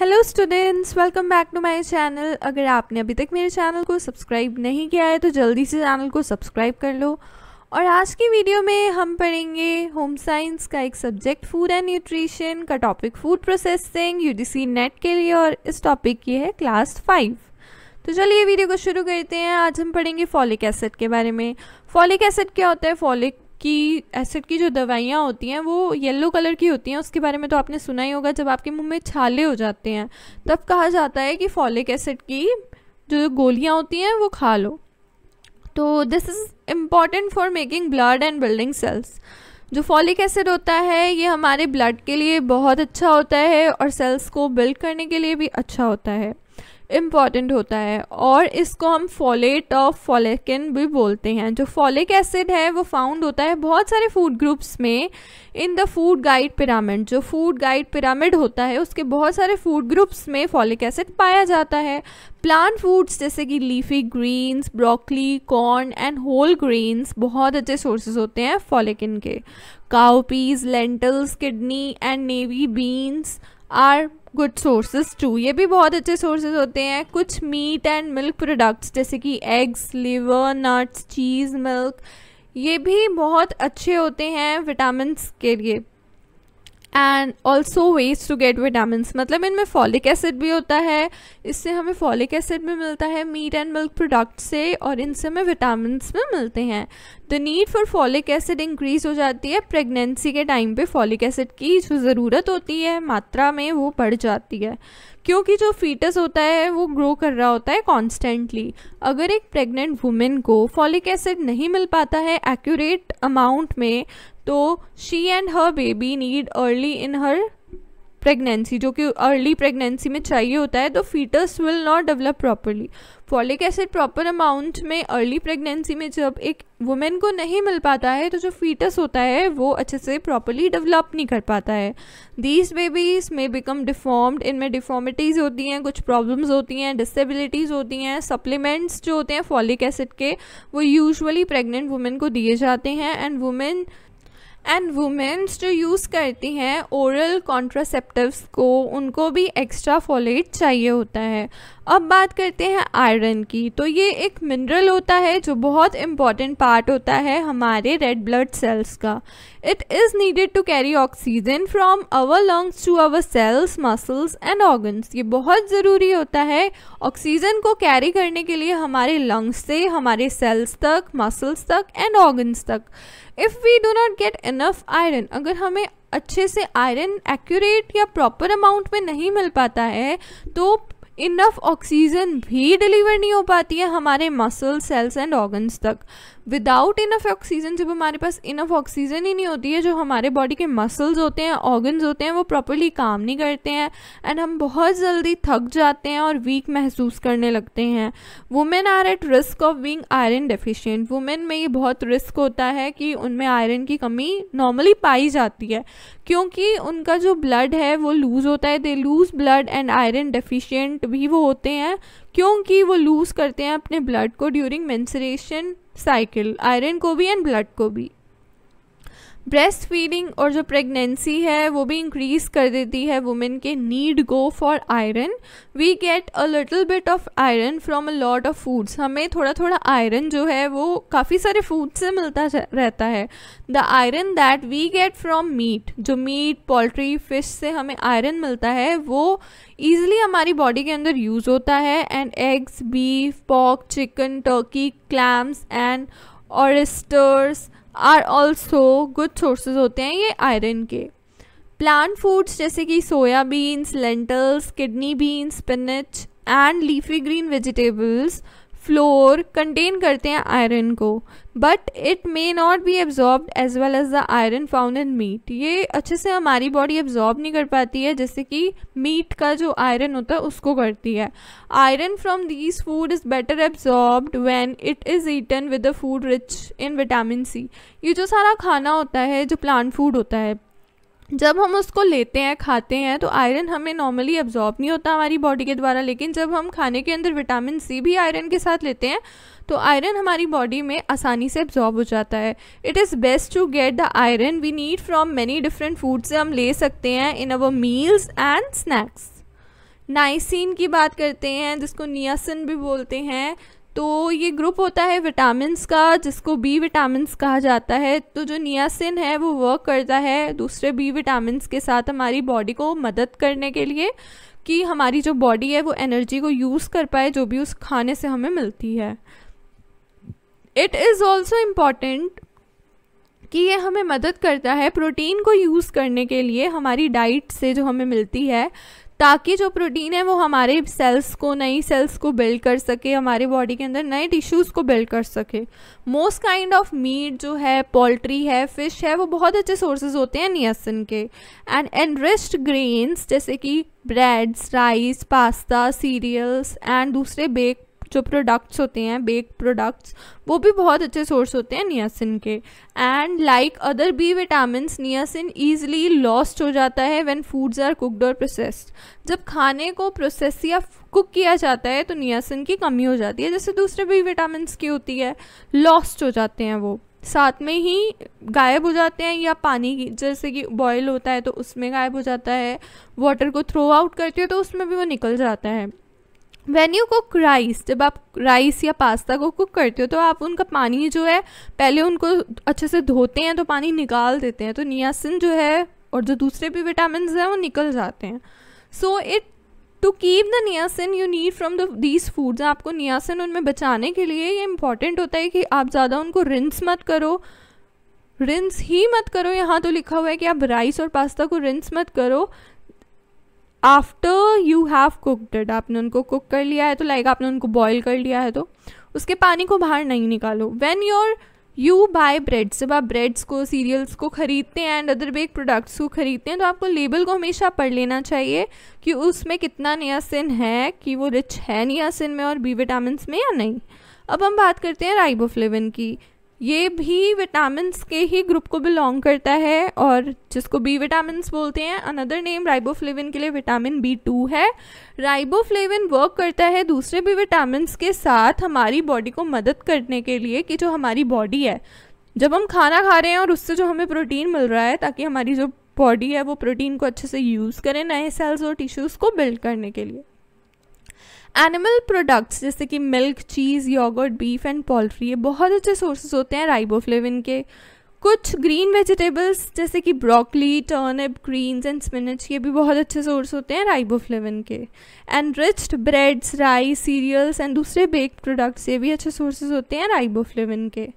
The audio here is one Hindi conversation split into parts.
hello students welcome back to my channel अगर आपने अभी तक मेरे चैनल को सब्सक्राइब नहीं किया है तो जल्दी से चैनल को सब्सक्राइब कर लो और आज की वीडियो में हम पढ़ेंगे होम साइंस का एक सब्जेक्ट फूड एंड न्यूट्रिशन का topic food processing UGC NET के लिए और इस टॉपिक की है क्लास फाइव तो चलिए वीडियो को शुरू करते हैं आज हम पढ़ेंगे फॉलिक एसिड के बारे में फॉलिक एसिड क्या होता है फॉलिक कि एसिड की जो दवाइयाँ होती हैं वो येलो कलर की होती हैं उसके बारे में तो आपने सुना ही होगा जब आपके मुंह में छाले हो जाते हैं तब कहा जाता है कि फॉलिक एसिड की जो गोलियाँ होती हैं वो खा लो तो this is important for making blood and building cells जो फॉलिक एसिड होता है ये हमारे ब्लड के लिए बहुत अच्छा होता है और सेल्स को बिल्ड करने के लिए भी अच्छा होता है इम्पॉर्टेंट होता है और इसको हम फॉलेट ऑफ फॉलेकिन भी बोलते हैं जो फॉलिक एसिड है वो फाउंड होता है बहुत सारे फूड ग्रुप्स में in the food guide pyramid जो फूड गाइड पिरामिड होता है उसके बहुत सारे फूड ग्रुप्स में फॉलिक एसिड पाया जाता है प्लांट फूड्स जैसे कि leafy greens broccoli corn and whole greens बहुत अच्छे सोर्सेज होते हैं फॉलिकिन के cowpeas lentils kidney and navy beans are good sources too ये भी बहुत अच्छे सोर्सेज होते हैं कुछ मीट एंड मिल्क प्रोडक्ट्स जैसे कि eggs liver nuts cheese milk ये भी बहुत अच्छे होते हैं विटामिन के लिए and also ways to get vitamin मतलब इनमें फॉलिक एसिड भी होता है इससे हमें फॉलिक एसिड भी मिलता है मीट एंड मिल्क प्रोडक्ट से और इनसे हमें विटामिन भी मिलते हैं the need for folic acid increase हो जाती है प्रेगनेंसी के टाइम पे फॉलिक एसिड की जो ज़रूरत होती है मात्रा में वो बढ़ जाती है क्योंकि जो फीटस होता है वो ग्रो कर रहा होता है कॉन्स्टेंटली अगर एक प्रेग्नेंट वुमेन को फॉलिक एसिड नहीं मिल पाता है एक्यूरेट अमाउंट में तो she and her baby need early in her pregnancy जो कि अर्ली प्रेगनेंसी में चाहिए होता है तो foetus will not develop properly folic acid proper amount में अर्ली प्रेगनेंसी में जब एक वुमेन को नहीं मिल पाता है तो जो फीटस होता है वो अच्छे से प्रॉपरली डेवलप नहीं कर पाता है दीज बेबीज में बिकम डिफॉर्म्ड इनमें डिफॉर्मिटीज़ होती हैं कुछ प्रॉब्लम्स होती हैं डिसेबिलिटीज़ होती हैं सप्लीमेंट्स जो होते हैं फॉलिक एसिड के वो यूजअली प्रेगनेंट वुमेन को दिए जाते हैं एंड वुमेन एंड वुमेंस जो यूज़ करती हैं ओरल कॉन्ट्रासेप्टिवस को उनको भी एक्स्ट्रा फॉलेट चाहिए होता है अब बात करते हैं आयरन की तो ये एक मिनरल होता है जो बहुत इम्पॉर्टेंट पार्ट होता है हमारे रेड ब्लड सेल्स का it is needed to carry oxygen from our lungs to our cells muscles and organs ये बहुत ज़रूरी होता है ऑक्सीजन को कैरी करने के लिए हमारे लंग्स से हमारे सेल्स तक मसल्स तक एंड ऑर्गन्स तक if we do not get enough iron अगर हमें अच्छे से आयरन एक्यूरेट या प्रॉपर अमाउंट में नहीं मिल पाता है तो इनफ ऑक्सीजन भी डिलीवर नहीं हो पाती है हमारे मसल सेल्स एंड ऑर्गन्स तक विदाउट इनफ ऑक्सीजन जब हमारे पास इनफ ऑक्सीजन ही नहीं होती है जो हमारे बॉडी के मसल्स होते हैं ऑर्गन्स होते हैं वो प्रॉपरली काम नहीं करते हैं एंड हम बहुत जल्दी थक जाते हैं और वीक महसूस करने लगते हैं women are at risk of being iron deficient women में ये बहुत रिस्क होता है कि उनमें आयरन की कमी नॉर्मली पाई जाती है क्योंकि उनका जो ब्लड है वो लूज़ होता है they lose blood and iron deficient भी वो होते हैं क्योंकि वो लूज़ करते हैं अपने ब्लड को ड्यूरिंग मेंसरेशन साइकिल आयरन को भी एंड ब्लड को भी ब्रेस्ट फीडिंग और जो प्रेगनेंसी है वो भी इंक्रीज कर देती है वुमेन के need go for iron we get a little bit of iron from a lot of foods हमें थोड़ा थोड़ा आयरन जो है वो काफ़ी सारे फूड से मिलता रहता है the iron that we get from meat जो मीट पोल्ट्री फिश से हमें आयरन मिलता है वो ईजिली हमारी बॉडी के अंदर यूज़ होता है and eggs beef pork chicken turkey clams and oysters are also good sources होते हैं ये आयरन के प्लांट फूड्स जैसे कि soya beans lentils kidney beans spinach and leafy green vegetables flour contain करते हैं आयरन को but it may not be absorb as well as the iron found in meat ये अच्छे से हमारी बॉडी एब्जॉर्ब नहीं कर पाती है जैसे कि मीट का जो आयरन होता है उसको करती है iron from this food is better absorbed when it is eaten with the food rich in vitamin C ये जो सारा खाना होता है जो प्लांट फूड होता है जब हम उसको लेते हैं खाते हैं तो आयरन हमें नॉर्मली एब्जॉर्ब नहीं होता हमारी बॉडी के द्वारा लेकिन जब हम खाने के अंदर विटामिन सी भी आयरन के साथ लेते हैं तो आयरन हमारी बॉडी में आसानी से एब्जॉर्ब हो जाता है it is best to get the iron we need from many different food से हम ले सकते हैं in our meals and snacks niacin की बात करते हैं जिसको नियासिन भी बोलते हैं तो ये ग्रुप होता है विटामिनस का जिसको बी विटामिनस कहा जाता है तो जो नियासिन है वो वर्क करता है दूसरे बी विटामिनस के साथ हमारी बॉडी को मदद करने के लिए कि हमारी जो बॉडी है वो एनर्जी को यूज़ कर पाए जो भी उस खाने से हमें मिलती है इट इज़ ऑल्सो इम्पॉर्टेंट कि ये हमें मदद करता है प्रोटीन को यूज़ करने के लिए हमारी डाइट से जो हमें मिलती है ताकि जो प्रोटीन है वो हमारे सेल्स को नई सेल्स को बिल्ड कर सके हमारे बॉडी के अंदर नए टिश्यूज़ को बिल्ड कर सके मोस्ट काइंड ऑफ मीट जो है पोल्ट्री है फिश है वो बहुत अच्छे सोर्सेज होते हैं नियसन के एंड एनरिस्ड ग्रेन्स जैसे कि breads rice pasta cereals and दूसरे बेक जो प्रोडक्ट्स होते हैं बेक प्रोडक्ट्स वो भी बहुत अच्छे सोर्स होते हैं नियासिन के and like other B vitamin niacin easily lost हो जाता है वेन फूड्स आर कुकड और प्रोसेस्ड जब खाने को प्रोसेस या कुक किया जाता है तो नियासिन की कमी हो जाती है जैसे दूसरे बी विटामिन की होती है लॉस्ट हो जाते हैं वो साथ में ही गायब हो जाते हैं या पानी की जैसे कि बॉयल होता है तो उसमें गायब हो जाता है वाटर को थ्रो आउट करती है तो उसमें भी वो निकल जाता है वैन यू कुक राइस जब आप राइस या पास्ता को कुक करते हो तो आप उनका पानी जो है पहले उनको अच्छे से धोते हैं तो पानी निकाल देते हैं तो नियासिन जो है और जो दूसरे भी विटामिन हैं वो निकल जाते हैं so it to keep the niacin you need from the these foods आपको नियासिन उनमें बचाने के लिए ये इंपॉर्टेंट होता है कि आप ज़्यादा उनको रिंस मत करो रिंस ही मत करो यहाँ तो लिखा हुआ है कि आप राइस और पास्ता को रिंस मत करो after you have cooked it आपने उनको कुक कर लिया है तो लाइक आपने उनको बॉयल कर लिया है तो उसके पानी को बाहर नहीं निकालो when your you buy breads जब आप ब्रेड्स को सीरियल्स को ख़रीदते हैं एंड अदर बेक प्रोडक्ट्स को ख़रीदते हैं तो आपको लेबल को हमेशा पढ़ लेना चाहिए कि उसमें कितना नियासिन है कि वो रिच है नियासिन में और बी विटामिन में या नहीं अब हम बात करते हैं राइबोफ्लेविन की ये भी विटामिनस के ही ग्रुप को बिलोंग करता है और जिसको बी विटामिन बोलते हैं अनदर नेम राइबोफ्लेविन के लिए विटामिन बी टू है राइबोफ्लेविन वर्क करता है दूसरे भी विटामिनस के साथ हमारी बॉडी को मदद करने के लिए कि जो हमारी बॉडी है जब हम खाना खा रहे हैं और उससे जो हमें प्रोटीन मिल रहा है ताकि हमारी जो बॉडी है वो प्रोटीन को अच्छे से यूज़ करें नए सेल्स और टिश्यूज़ को बिल्ड करने के लिए एनिमल प्रोडक्ट्स जैसे कि milk cheese yoghurt beef and poultry ये बहुत अच्छे सोर्सेज होते हैं राइबोफ्लेविन के कुछ ग्रीन वेजिटेबल्स जैसे कि broccoli turnip greens and spinach ये भी बहुत अच्छे सोर्स होते हैं राइबोफ्लेविन के and enriched breads rice cereals and दूसरे बेक्ड प्रोडक्ट्स ये भी अच्छे सोर्सेज होते हैं राइबोफ्लेविन के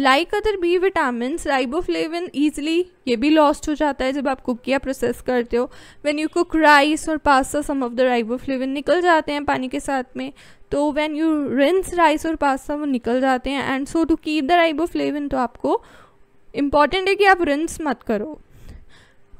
like other B vitamin riboflavin easily ये भी लॉस्ट हो जाता है जब आप कुक या प्रोसेस करते हो वैन यू कुक राइस और pasta some of the riboflavin निकल जाते हैं पानी के साथ में तो वैन यू रिंस राइस और पास्ता वो निकल जाते हैं and so to keep the riboflavin तो आपको इम्पॉर्टेंट है कि आप रिंस मत करो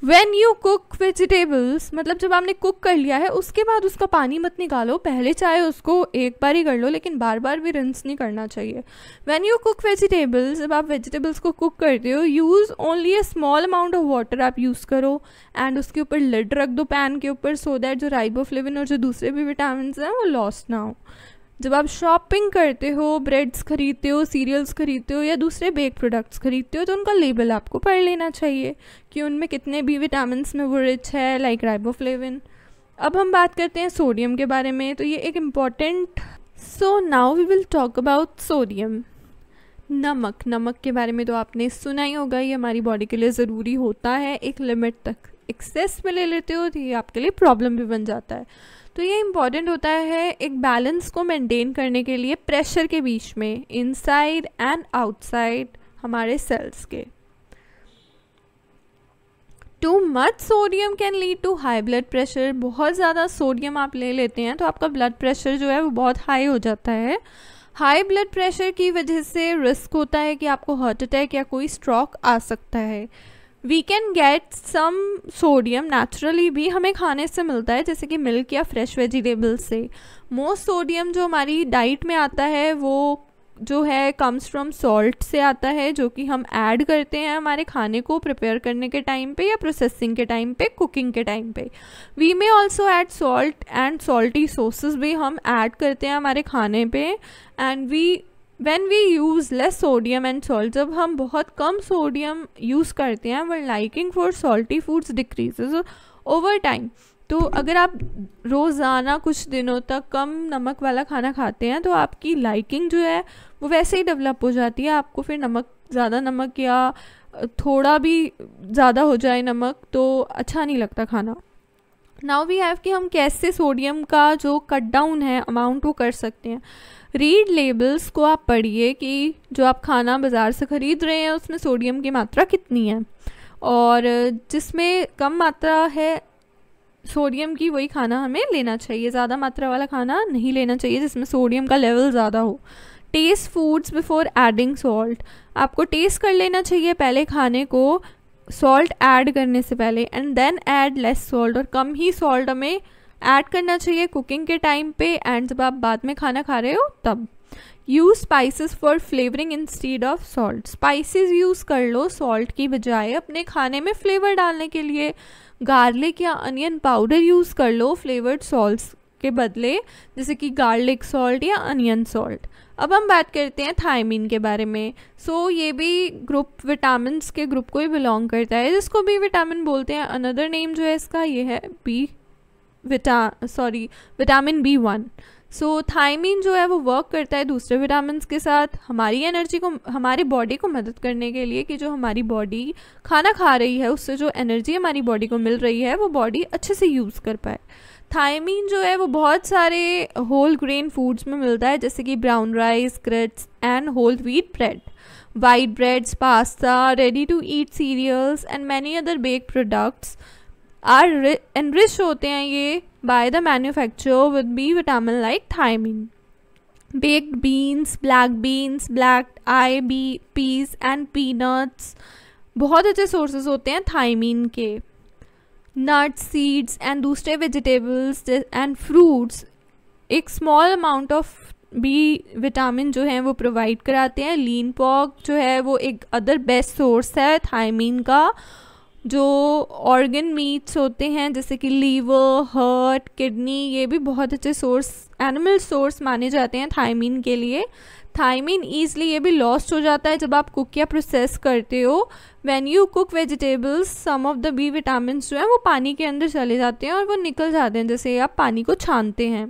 वेन यू कुक वेजिटेबल्स मतलब जब आपने कुक कर लिया है उसके बाद उसका पानी मत निकालो पहले चाहे उसको एक बार ही कर लो लेकिन बार बार भी रिंस नहीं करना चाहिए वैन यू कुक वेजिटेबल्स जब आप वेजिटेबल्स को कुक करते हो use only a small amount of water आप यूज़ करो एंड उसके ऊपर लिड रख दो पैन के ऊपर सो दैट जो राइबोफ्लेविन और जो दूसरे भी विटामिन हैं वो लॉस ना हो जब आप शॉपिंग करते हो ब्रेड्स खरीदते हो सीरियल्स खरीदते हो या दूसरे बेक प्रोडक्ट्स खरीदते हो तो उनका लेबल आपको पढ़ लेना चाहिए कि उनमें कितने भी विटामिन में वो रिच है लाइक राइबोफ्लेविन अब हम बात करते हैं सोडियम के बारे में तो ये एक important so now we will talk about sodium नमक नमक के बारे में तो आपने सुना ही होगा ये हमारी बॉडी के लिए ज़रूरी होता है एक लिमिट तक एक्सेस में ले लेते हो तो ये आपके लिए प्रॉब्लम भी बन जाता है तो ये इम्पॉर्टेंट होता है एक बैलेंस को मेंटेन करने के लिए प्रेशर के बीच में इनसाइड एंड आउटसाइड हमारे सेल्स के too much sodium can lead to high blood pressure बहुत ज़्यादा सोडियम आप ले लेते हैं तो आपका ब्लड प्रेशर जो है वो बहुत हाई हो जाता है हाई ब्लड प्रेशर की वजह से रिस्क होता है कि आपको हार्ट अटैक या कोई स्ट्रोक आ सकता है we can get some sodium naturally भी हमें खाने से मिलता है जैसे कि मिल्क या फ्रेश वेजिटेबल्स से मोस्ट सोडियम जो हमारी डाइट में आता है वो जो है कम्स फ्रॉम सॉल्ट से आता है जो कि हम ऐड करते हैं हमारे खाने को प्रिपेयर करने के टाइम पे या प्रोसेसिंग के टाइम पे कुकिंग के टाइम पे we may also add salt and salty sauces भी हम ऐड करते हैं हमारे खाने पे and we when we use less sodium and salt जब हम बहुत कम सोडियम यूज़ करते हैं our liking for salty foods decreases over time तो अगर आप रोज़ाना कुछ दिनों तक कम नमक वाला खाना खाते हैं तो आपकी लाइकिंग जो है वो वैसे ही डेवलप हो जाती है आपको फिर नमक ज़्यादा नमक या थोड़ा भी ज़्यादा हो जाए नमक तो अच्छा नहीं लगता खाना नाउ वी हैव कि हम कैसे सोडियम का जो कट डाउन है अमाउंट वो कर सकते हैं रीड लेबल्स को आप पढ़िए कि जो आप खाना बाज़ार से ख़रीद रहे हैं उसमें सोडियम की मात्रा कितनी है और जिसमें कम मात्रा है सोडियम की वही खाना हमें लेना चाहिए ज़्यादा मात्रा वाला खाना नहीं लेना चाहिए जिसमें सोडियम का लेवल ज़्यादा हो taste foods before adding salt आपको टेस्ट कर लेना चाहिए पहले खाने को सॉल्ट ऐड करने से पहले and then add less salt और कम ही सॉल्ट हमें ऐड करना चाहिए कुकिंग के टाइम पे एंड जब आप बाद में खाना खा रहे हो तब use spices for flavouring instead of salt spices use कर लो सॉल्ट की बजाय अपने खाने में फ्लेवर डालने के लिए गार्लिक या अनियन पाउडर यूज़ कर लो फ्लेवर्ड सॉल्ट के बदले जैसे कि गार्लिक सॉल्ट या अनियन सॉल्ट अब हम बात करते हैं थायमिन के बारे में सो so, ये भी ग्रुप विटामिन के ग्रुप को ही बिलोंग करता है इसको भी विटामिन बोलते हैं अनदर नेम जो है इसका ये है B vita sorry vitamin B one so thiamine जो है वो वर्क करता है दूसरे विटामिन के साथ हमारी एनर्जी को हमारे बॉडी को मदद करने के लिए कि जो हमारी बॉडी खाना खा रही है उससे जो एनर्जी हमारी बॉडी को मिल रही है वो बॉडी अच्छे से यूज़ कर पाए थायमीन जो है वो बहुत सारे होल ग्रेन फूड्स में मिलता है जैसे कि brown rice grits and whole wheat bread white breads pasta ready to eat cereals and many other bake products are enrich होते हैं ये by the manufacture with B vitamin like thiamine baked beans black beans black eye be peas and peanuts बहुत अच्छे सोर्सेज होते हैं थायमीन के नट्स सीड्स एंड दूसरे वेजिटेबल्स एंड फ्रूट्स एक small amount of B vitamin जो हैं वो प्रोवाइड कराते हैं लीन पॉक जो है वो एक अदर बेस्ट सोर्स है थायमीन का जो ऑर्गन मीट्स होते हैं जैसे कि लीवर हर्ट किडनी ये भी बहुत अच्छे सोर्स एनिमल सोर्स माने जाते हैं थायमीन के लिए थाइमिन ईजली ये भी लॉस्ट हो जाता है जब आप कुक या प्रोसेस करते हो when you cook vegetables some of the B vitamin जो हैं वो पानी के अंदर चले जाते हैं और वो निकल जाते हैं जैसे आप पानी को छानते हैं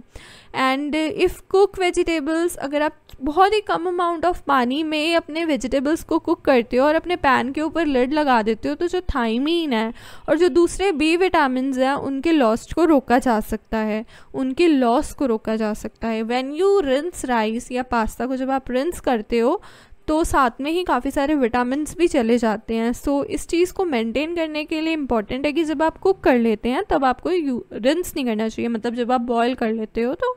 एंड इफ़ कुक वेजिटेबल्स अगर आप बहुत ही कम अमाउंट ऑफ पानी में अपने वेजिटेबल्स को कुक करते हो और अपने पैन के ऊपर लड लगा देते हो तो जो थाइमीन है और जो दूसरे बी विटामिन हैं उनके लॉस्ट को रोका जा सकता है उनके लॉस को रोका जा सकता है वैन यू रिंस राइस या पास्ता को जब आप रिंस करते हो तो साथ में ही काफ़ी सारे विटामिन भी चले जाते हैं सो so, इस चीज़ को मेंटेन करने के लिए इम्पॉर्टेंट है कि जब आप कुक कर लेते हैं तब आपको रिंस नहीं करना चाहिए मतलब जब आप बॉयल कर लेते हो तो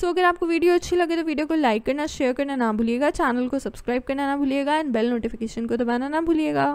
सो so, अगर आपको वीडियो अच्छी लगे तो वीडियो को लाइक करना शेयर करना ना भूलिएगा चैनल को सब्सक्राइब करना ना भूलिएगा एंड बेल नोटिफिकेशन को दबाना ना भूलिएगा